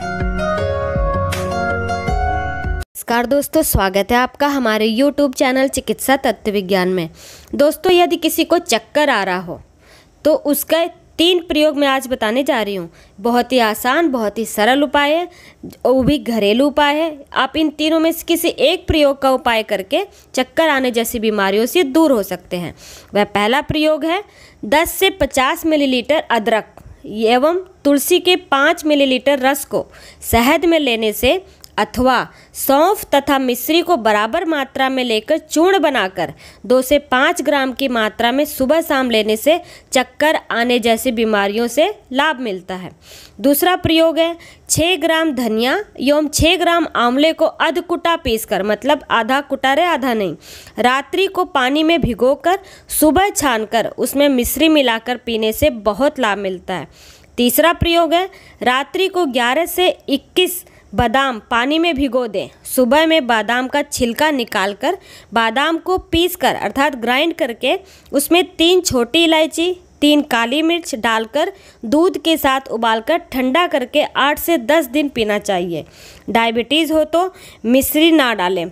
नमस्कार दोस्तों स्वागत है आपका हमारे YouTube चैनल चिकित्सा तत्व विज्ञान में दोस्तों यदि किसी को चक्कर आ रहा हो तो उसका तीन प्रयोग मैं आज बताने जा रही हूँ बहुत ही आसान बहुत ही सरल उपाय है और वो भी घरेलू उपाय है आप इन तीनों में से किसी एक प्रयोग का उपाय करके चक्कर आने जैसी बीमारियों से दूर हो सकते हैं वह पहला प्रयोग है दस से पचास मिलीलीटर अदरक एवं तुलसी के पाँच मिलीलीटर रस को शहद में लेने से अथवा सौंफ तथा मिश्री को बराबर मात्रा में लेकर चूर्ण बनाकर दो से पाँच ग्राम की मात्रा में सुबह शाम लेने से चक्कर आने जैसी बीमारियों से लाभ मिलता है दूसरा प्रयोग है छः ग्राम धनिया एवं छः ग्राम आंवले को अध कुटा पीस कर मतलब आधा कुटा रहे आधा नहीं रात्रि को पानी में कर सुबह कर उसमें मिश्री मिलाकर पीने से बहुत लाभ मिलता है तीसरा प्रयोग है रात्रि को 11 से बादाम पानी में भिगो दें सुबह में बादाम का छिलका निकालकर बादाम को पीसकर अर्थात ग्राइंड करके उसमें तीन छोटी इलायची तीन काली मिर्च डालकर दूध के साथ उबालकर ठंडा करके आठ से दस दिन पीना चाहिए डायबिटीज़ हो तो मिश्री ना डालें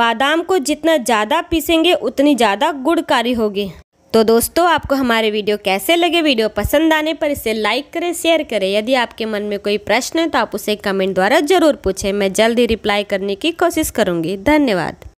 बादाम को जितना ज़्यादा पीसेंगे उतनी ज़्यादा गुड़कारी होगी तो दोस्तों आपको हमारे वीडियो कैसे लगे वीडियो पसंद आने पर इसे लाइक करें शेयर करें यदि आपके मन में कोई प्रश्न है तो आप उसे कमेंट द्वारा ज़रूर पूछें मैं जल्द ही रिप्लाई करने की कोशिश करूँगी धन्यवाद